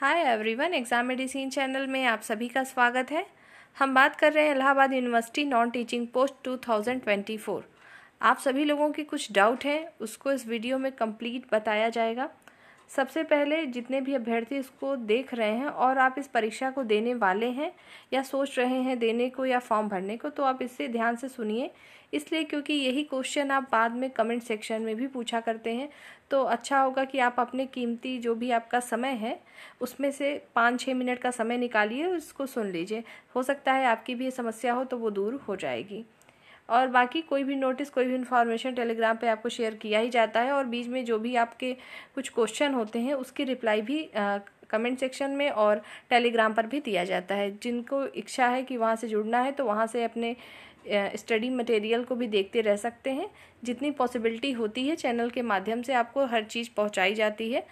हाय everyone exam medicine channel में आप सभी का स्वागत है हम बात कर रहे हैं Allahabad university non teaching post 2024 आप सभी लोगों के कुछ डाउट हैं उसको इस वीडियो में कंप्लीट बताया जाएगा सबसे पहले जितने भी अभ्यर्थी इसको देख रहे हैं और आप इस परीक्षा को देने वाले हैं या सोच रहे हैं देने को या फॉर्म भरने को तो आप इससे ध्यान से सुनिए इसलिए क्योंकि यही क्वेश्चन आप बाद में कमेंट सेक्शन में भी पूछा करते हैं तो अच्छा होगा कि आप अपने कीमती जो भी आपका समय है उसमें से पाँच छः मिनट का समय निकालिए उसको सुन लीजिए हो सकता है आपकी भी समस्या हो तो वो दूर हो जाएगी और बाकी कोई भी नोटिस कोई भी इन्फॉर्मेशन टेलीग्राम पे आपको शेयर किया ही जाता है और बीच में जो भी आपके कुछ क्वेश्चन होते हैं उसकी रिप्लाई भी आ, कमेंट सेक्शन में और टेलीग्राम पर भी दिया जाता है जिनको इच्छा है कि वहाँ से जुड़ना है तो वहाँ से अपने स्टडी मटेरियल को भी देखते रह सकते हैं जितनी पॉसिबिलिटी होती है चैनल के माध्यम से आपको हर चीज़ पहुँचाई जाती है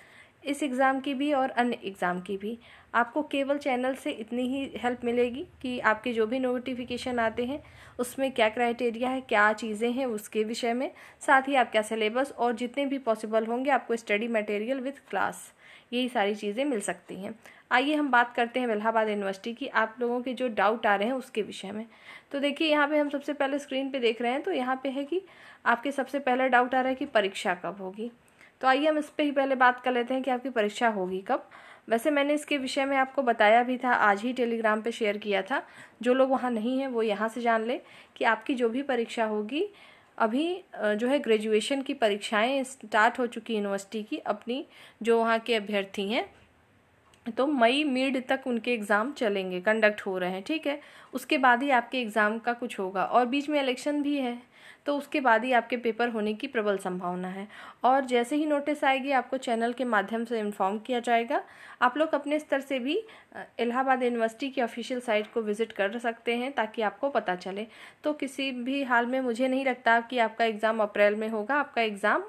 इस एग्ज़ाम की भी और अन्य एग्ज़ाम की भी आपको केवल चैनल से इतनी ही हेल्प मिलेगी कि आपके जो भी नोटिफिकेशन आते हैं उसमें क्या क्राइटेरिया है क्या चीज़ें हैं उसके विषय में साथ ही आपका सिलेबस और जितने भी पॉसिबल होंगे आपको स्टडी मटेरियल विथ क्लास यही सारी चीज़ें मिल सकती हैं आइए हम बात करते हैं इलाहाबाद यूनिवर्सिटी की आप लोगों के जो डाउट आ रहे हैं उसके विषय में तो देखिए यहाँ पे हम सबसे पहले स्क्रीन पे देख रहे हैं तो यहाँ पे है कि आपके सबसे पहला डाउट आ रहा है कि परीक्षा कब होगी तो आइए हम इस पर ही पहले बात कर लेते हैं कि आपकी परीक्षा होगी कब वैसे मैंने इसके विषय में आपको बताया भी था आज ही टेलीग्राम पे शेयर किया था जो लोग वहाँ नहीं हैं वो यहाँ से जान ले कि आपकी जो भी परीक्षा होगी अभी जो है ग्रेजुएशन की परीक्षाएं स्टार्ट हो चुकी यूनिवर्सिटी की अपनी जो वहाँ के अभ्यर्थी हैं तो मई मिड तक उनके एग्ज़ाम चलेंगे कंडक्ट हो रहे हैं ठीक है उसके बाद ही आपके एग्ज़ाम का कुछ होगा और बीच में इलेक्शन भी है तो उसके बाद ही आपके पेपर होने की प्रबल संभावना है और जैसे ही नोटिस आएगी आपको चैनल के माध्यम से इन्फॉर्म किया जाएगा आप लोग अपने स्तर से भी इलाहाबाद यूनिवर्सिटी की ऑफिशियल साइट को विज़िट कर सकते हैं ताकि आपको पता चले तो किसी भी हाल में मुझे नहीं लगता कि आपका एग्ज़ाम अप्रैल में होगा आपका एग्ज़ाम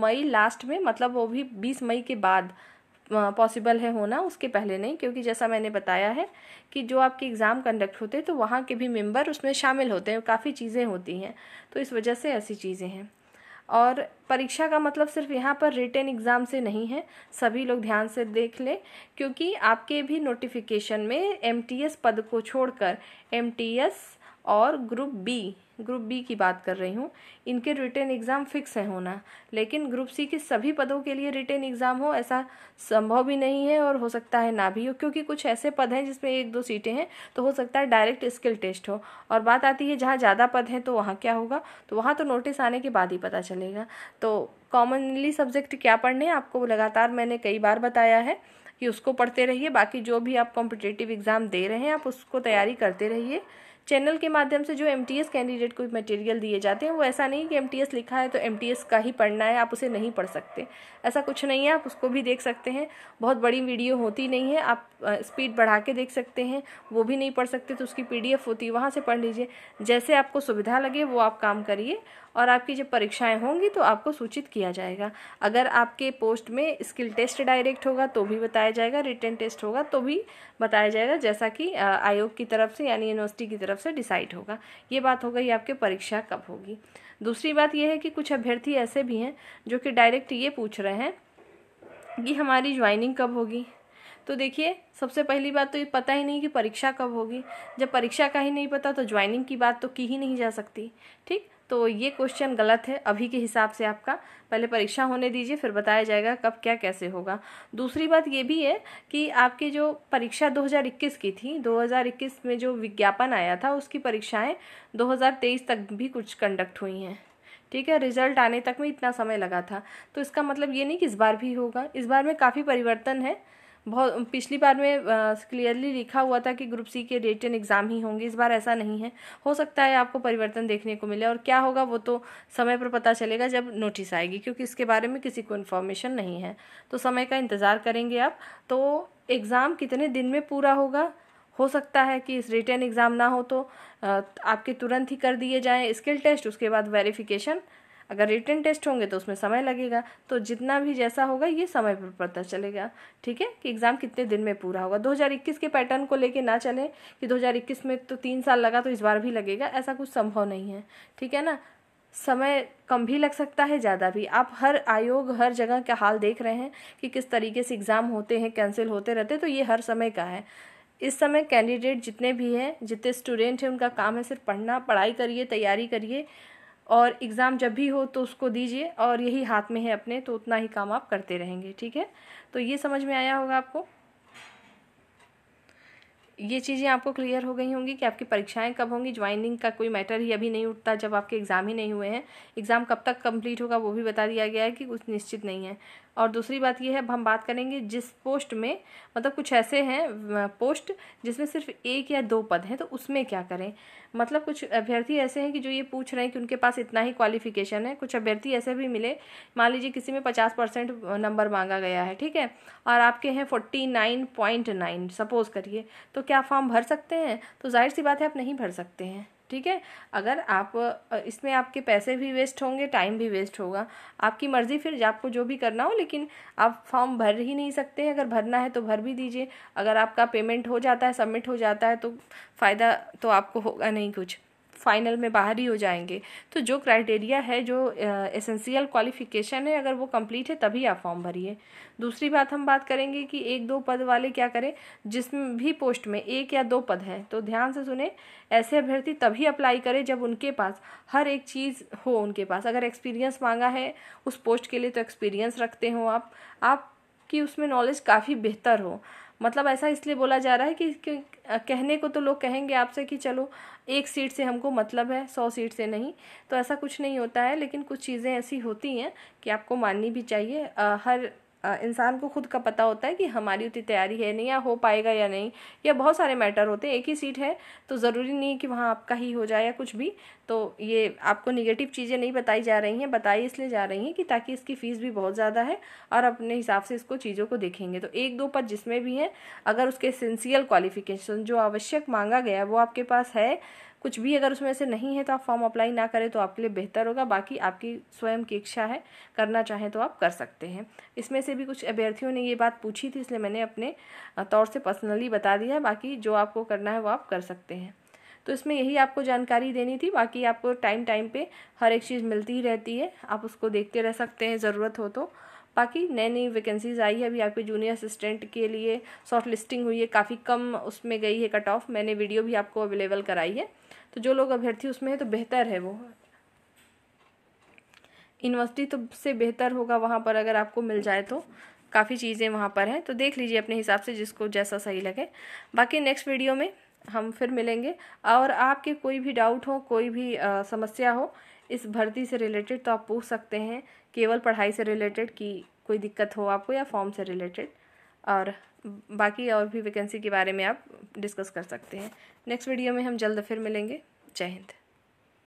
मई लास्ट में मतलब वो भी बीस मई के बाद पॉसिबल है होना उसके पहले नहीं क्योंकि जैसा मैंने बताया है कि जो आपके एग्ज़ाम कंडक्ट होते हैं तो वहाँ के भी मेंबर उसमें शामिल होते हैं काफ़ी चीज़ें होती हैं तो इस वजह से ऐसी चीज़ें हैं और परीक्षा का मतलब सिर्फ यहाँ पर रिटर्न एग्ज़ाम से नहीं है सभी लोग ध्यान से देख लें क्योंकि आपके भी नोटिफिकेशन में एम पद को छोड़कर एमटीएस और ग्रुप बी ग्रुप बी की बात कर रही हूँ इनके रिटर्न एग्ज़ाम फिक्स हैं होना लेकिन ग्रुप सी के सभी पदों के लिए रिटर्न एग्ज़ाम हो ऐसा संभव भी नहीं है और हो सकता है ना भी हो क्योंकि कुछ ऐसे पद हैं जिसमें एक दो सीटें हैं तो हो सकता है डायरेक्ट स्किल टेस्ट हो और बात आती है जहाँ ज़्यादा पद हैं तो वहाँ क्या होगा तो वहाँ तो नोटिस आने के बाद ही पता चलेगा तो कॉमनली सब्जेक्ट क्या पढ़ने हैं आपको लगातार मैंने कई बार बताया है कि उसको पढ़ते रहिए बाकी जो भी आप कॉम्पिटेटिव एग्ज़ाम दे रहे हैं आप उसको तैयारी करते रहिए चैनल के माध्यम से जो एम कैंडिडेट को मटेरियल दिए जाते हैं वो ऐसा नहीं कि एम लिखा है तो एम का ही पढ़ना है आप उसे नहीं पढ़ सकते ऐसा कुछ नहीं है आप उसको भी देख सकते हैं बहुत बड़ी वीडियो होती नहीं है आप स्पीड बढ़ा के देख सकते हैं वो भी नहीं पढ़ सकते तो उसकी पी होती है वहाँ से पढ़ लीजिए जैसे आपको सुविधा लगे वो आप काम करिए और आपकी जब परीक्षाएं होंगी तो आपको सूचित किया जाएगा अगर आपके पोस्ट में स्किल टेस्ट डायरेक्ट होगा तो भी बताया जाएगा रिटर्न टेस्ट होगा तो भी बताया जाएगा जैसा कि आयोग की तरफ से यानी यूनिवर्सिटी की तरफ तरफ से डिसाइड होगा ये बात हो गई आपके परीक्षा कब होगी दूसरी बात यह है कि कुछ अभ्यर्थी ऐसे भी हैं जो कि डायरेक्ट ये पूछ रहे हैं कि हमारी ज्वाइनिंग कब होगी तो देखिए सबसे पहली बात तो ये पता ही नहीं कि परीक्षा कब होगी जब परीक्षा का ही नहीं पता तो ज्वाइनिंग की बात तो की ही नहीं जा सकती ठीक तो ये क्वेश्चन गलत है अभी के हिसाब से आपका पहले परीक्षा होने दीजिए फिर बताया जाएगा कब क्या कैसे होगा दूसरी बात ये भी है कि आपके जो परीक्षा 2021 की थी 2021 में जो विज्ञापन आया था उसकी परीक्षाएं 2023 तक भी कुछ कंडक्ट हुई हैं ठीक है रिजल्ट आने तक में इतना समय लगा था तो इसका मतलब ये नहीं कि इस बार भी होगा इस बार में काफ़ी परिवर्तन है बहुत पिछली बार में क्लियरली लिखा हुआ था कि ग्रुप सी के रिटर्न एग्ज़ाम ही होंगे इस बार ऐसा नहीं है हो सकता है आपको परिवर्तन देखने को मिले और क्या होगा वो तो समय पर पता चलेगा जब नोटिस आएगी क्योंकि इसके बारे में किसी को इन्फॉर्मेशन नहीं है तो समय का इंतज़ार करेंगे आप तो एग्ज़ाम कितने दिन में पूरा होगा हो सकता है कि इस रिटर्न एग्ज़ाम ना हो तो आपके तुरंत ही कर दिए जाएँ स्किल टेस्ट उसके बाद वेरिफिकेशन अगर रिटर्न टेस्ट होंगे तो उसमें समय लगेगा तो जितना भी जैसा होगा ये समय पर पता चलेगा ठीक है कि एग्ज़ाम कितने दिन में पूरा होगा 2021 के पैटर्न को लेके ना चलें कि 2021 में तो तीन साल लगा तो इस बार भी लगेगा ऐसा कुछ संभव नहीं है ठीक है ना समय कम भी लग सकता है ज़्यादा भी आप हर आयोग हर जगह का हाल देख रहे हैं कि किस तरीके से एग्ज़ाम होते हैं कैंसिल होते रहते तो ये हर समय का है इस समय कैंडिडेट जितने भी हैं जितने स्टूडेंट हैं उनका काम है सिर्फ पढ़ना पढ़ाई करिए तैयारी करिए और एग्ज़ाम जब भी हो तो उसको दीजिए और यही हाथ में है अपने तो उतना ही काम आप करते रहेंगे ठीक है तो ये समझ में आया होगा आपको ये चीज़ें आपको क्लियर हो गई होंगी कि आपकी परीक्षाएं कब होंगी ज्वाइनिंग का कोई मैटर ही अभी नहीं उठता जब आपके एग्ज़ाम ही नहीं हुए हैं एग्ज़ाम कब तक कंप्लीट होगा वो भी बता दिया गया है कि कुछ निश्चित नहीं है और दूसरी बात यह है अब हम बात करेंगे जिस पोस्ट में मतलब कुछ ऐसे हैं पोस्ट जिसमें सिर्फ एक या दो पद हैं तो उसमें क्या करें मतलब कुछ अभ्यर्थी ऐसे हैं कि जो ये पूछ रहे हैं कि उनके पास इतना ही क्वालिफिकेशन है कुछ अभ्यर्थी ऐसे भी मिले मान लीजिए किसी में पचास परसेंट नंबर मांगा गया है ठीक है और आपके हैं forty nine point nine suppose करिए तो क्या फॉर्म भर सकते हैं तो जाहिर सी बात है आप नहीं भर सकते हैं ठीक है अगर आप इसमें आपके पैसे भी वेस्ट होंगे टाइम भी वेस्ट होगा आपकी मर्ज़ी फिर आपको जो भी करना हो लेकिन आप फॉर्म भर ही नहीं सकते अगर भरना है तो भर भी दीजिए अगर आपका पेमेंट हो जाता है सबमिट हो जाता है तो फ़ायदा तो आपको होगा नहीं कुछ फाइनल में बाहर ही हो जाएंगे तो जो क्राइटेरिया है जो एसेंशियल क्वालिफिकेशन है अगर वो कंप्लीट है तभी आप फॉर्म भरिए दूसरी बात हम बात करेंगे कि एक दो पद वाले क्या करें जिस भी पोस्ट में एक या दो पद है तो ध्यान से सुने ऐसे अभ्यर्थी तभी अप्लाई करें जब उनके पास हर एक चीज़ हो उनके पास अगर एक्सपीरियंस मांगा है उस पोस्ट के लिए तो एक्सपीरियंस रखते हो आप आपकी उसमें नॉलेज काफ़ी बेहतर हो मतलब ऐसा इसलिए बोला जा रहा है कि, कहने को तो लोग कहेंगे आपसे कि चलो एक सीट से हमको मतलब है सौ सीट से नहीं तो ऐसा कुछ नहीं होता है लेकिन कुछ चीज़ें ऐसी होती हैं कि आपको माननी भी चाहिए आ, हर इंसान को खुद का पता होता है कि हमारी उतनी तैयारी है नहीं या हो पाएगा या नहीं या बहुत सारे मैटर होते हैं एक ही सीट है तो ज़रूरी नहीं कि वहाँ आपका ही हो जाए या कुछ भी तो ये आपको निगेटिव चीज़ें नहीं बताई जा रही हैं बताई इसलिए जा रही हैं कि ताकि इसकी फ़ीस भी बहुत ज़्यादा है और अपने हिसाब से इसको चीज़ों को देखेंगे तो एक दो पद जिसमें भी हैं अगर उसके सेंसियल क्वालिफिकेशन जो आवश्यक मांगा गया वो आपके पास है कुछ भी अगर उसमें से नहीं है तो आप फॉर्म अप्लाई ना करें तो आपके लिए बेहतर होगा बाकी आपकी स्वयं की इच्छा है करना चाहें तो आप कर सकते हैं इसमें से भी कुछ अभ्यर्थियों ने ये बात पूछी थी इसलिए मैंने अपने तौर से पर्सनली बता दिया बाकी जो आपको करना है वो आप कर सकते हैं तो इसमें यही आपको जानकारी देनी थी बाकी आपको टाइम टाइम पे हर एक चीज़ मिलती ही रहती है आप उसको देखते रह सकते हैं ज़रूरत हो तो बाकी नई नई वैकेंसीज आई है अभी आपके जूनियर असिस्टेंट के लिए शॉर्ट लिस्टिंग हुई है काफ़ी कम उसमें गई है कट ऑफ मैंने वीडियो भी आपको अवेलेबल कराई है तो जो लोग अभ्यर्थी उसमें है तो बेहतर है वो यूनिवर्सिटी तो से बेहतर होगा वहाँ पर अगर आपको मिल जाए तो काफ़ी चीज़ें वहाँ पर हैं तो देख लीजिए अपने हिसाब से जिसको जैसा सही लगे बाकी नेक्स्ट वीडियो में हम फिर मिलेंगे और आपके कोई भी डाउट हो कोई भी आ, समस्या हो इस भर्ती से रिलेटेड तो आप पूछ सकते हैं केवल पढ़ाई से रिलेटेड कि कोई दिक्कत हो आपको या फॉर्म से रिलेटेड और बाकी और भी वैकेंसी के बारे में आप डिस्कस कर सकते हैं नेक्स्ट वीडियो में हम जल्द फिर मिलेंगे जय हिंद